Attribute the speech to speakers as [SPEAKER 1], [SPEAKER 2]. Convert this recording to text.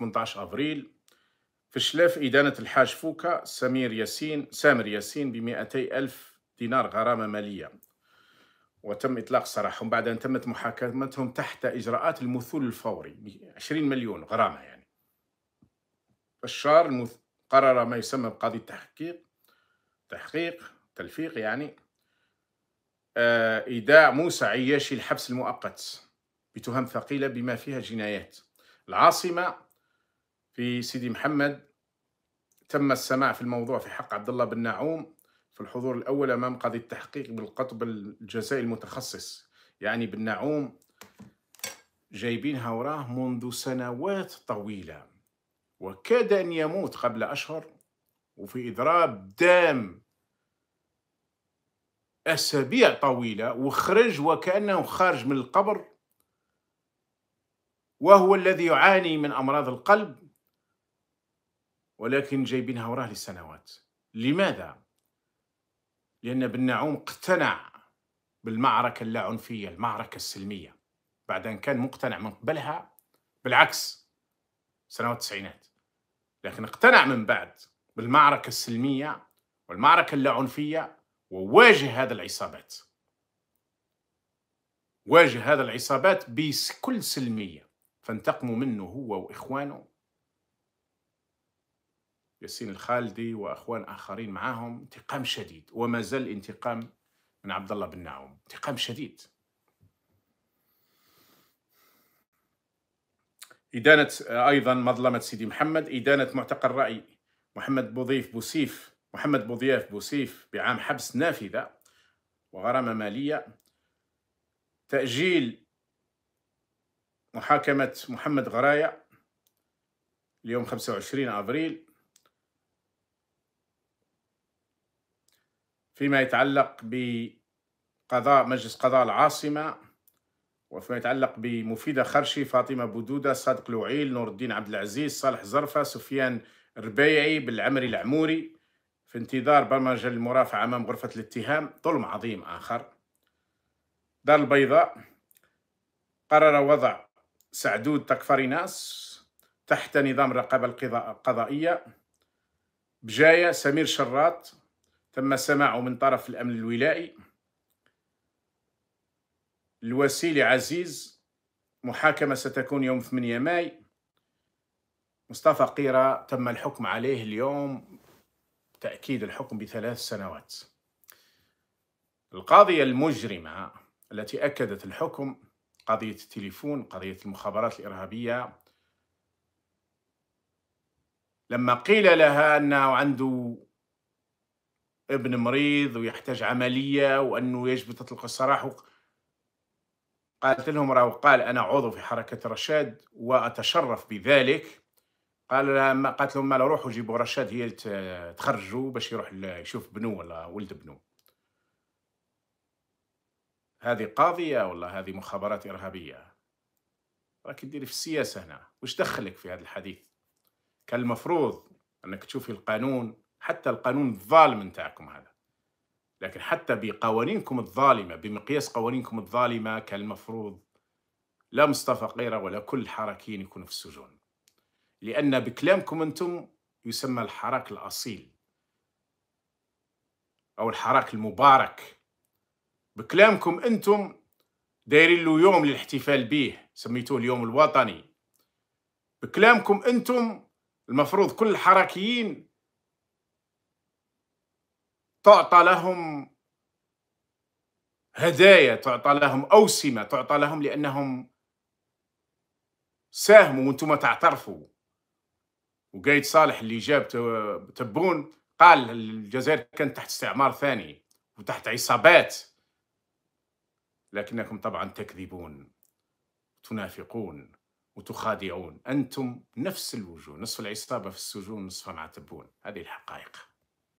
[SPEAKER 1] 18 أبريل في شلاف إدانة الحاج فوكا سمير ياسين سامر ياسين ب ألف دينار غرامة مالية وتم إطلاق سراحهم بعد أن تمت محاكمتهم تحت إجراءات المثول الفوري 20 مليون غرامة يعني بشار المث... قرر ما يسمى بقاضي التحقيق تحقيق تلفيق يعني آه إيداع موسى عياشي الحبس المؤقت بتهم ثقيلة بما فيها جنايات العاصمة في سيدي محمد تم السماع في الموضوع في حق عبد الله بن نعوم في الحضور الأول أمام قاضي التحقيق بالقطب الجزائي المتخصص يعني بن نعوم جايبينها وراه منذ سنوات طويلة وكاد أن يموت قبل أشهر وفي إضراب دام أسابيع طويلة وخرج وكأنه خارج من القبر وهو الذي يعاني من أمراض القلب ولكن جايبينها وراه لسنوات لماذا؟ لأن بن نعوم اقتنع بالمعركة اللاعنفية المعركة السلمية بعد أن كان مقتنع من قبلها بالعكس سنوات التسعينات لكن اقتنع من بعد بالمعركة السلمية والمعركة اللاعنفية وواجه هذا العصابات واجه هذا العصابات بكل سلمية فانتقموا منه هو وإخوانه ياسين الخالدي واخوان اخرين معاهم انتقام شديد وما زال انتقام من عبد الله بن نعوم انتقام شديد إدانة آه، أيضا مظلمة سيدي محمد إدانة معتقل رأي محمد بوضيف بوسيف محمد بوضياف بوسيف بعام حبس نافذة وغرامة مالية تأجيل محاكمة محمد غراية اليوم 25 أبريل فيما يتعلق بقضاء مجلس قضاء العاصمة وفيما يتعلق بمفيدة خرشي فاطمة بودودة صادق لوعيل نور الدين عبد العزيز صالح زرفة سفيان ربيعي بالعمري العموري في انتظار برمجة المرافعة أمام غرفة الاتهام ظلم عظيم آخر دار البيضاء قرر وضع سعدود ناس تحت نظام الرقابة القضائية بجاية سمير شراط تم سماعه من طرف الأمن الولائي الوسيلي عزيز محاكمة ستكون يوم 8 ماي مصطفى قيرة تم الحكم عليه اليوم تأكيد الحكم بثلاث سنوات القاضية المجرمة التي أكدت الحكم قضية التليفون قضية المخابرات الإرهابية لما قيل لها أنه عنده ابن مريض ويحتاج عملية وأنه يجب تطلق السراح قالت لهم راه قال أنا عضو في حركة رشاد وأتشرف بذلك قال لها ما قالت لهم ما روحوا جيبوا رشاد هي تخرجوا باش يروح يشوف بنو ولا ولد بنو هذه قاضية ولا هذه مخابرات إرهابية راك ديري في السياسة هنا وش دخلك في هذا الحديث كان المفروض أنك تشوفي القانون حتى القانون الظالم نتاعكم هذا لكن حتى بقوانينكم الظالمة بمقياس قوانينكم الظالمة كان المفروض لا مصطفى قيرة ولا كل الحركيين يكونوا في السجون لأن بكلامكم أنتم يسمى الحراك الأصيل أو الحراك المبارك بكلامكم أنتم دايرين له يوم للاحتفال به سميتوه اليوم الوطني بكلامكم أنتم المفروض كل الحركيين تعطى لهم هدايا تعطى لهم أوسمة تعطى لهم لأنهم ساهموا وانتم تعترفوا وقايد صالح اللي جاب تبون قال الجزائر كانت تحت استعمار ثاني وتحت عصابات لكنكم طبعا تكذبون تنافقون وتخادعون أنتم نفس الوجوه نصف العصابة في السجون نصفها مع تبون هذه الحقائق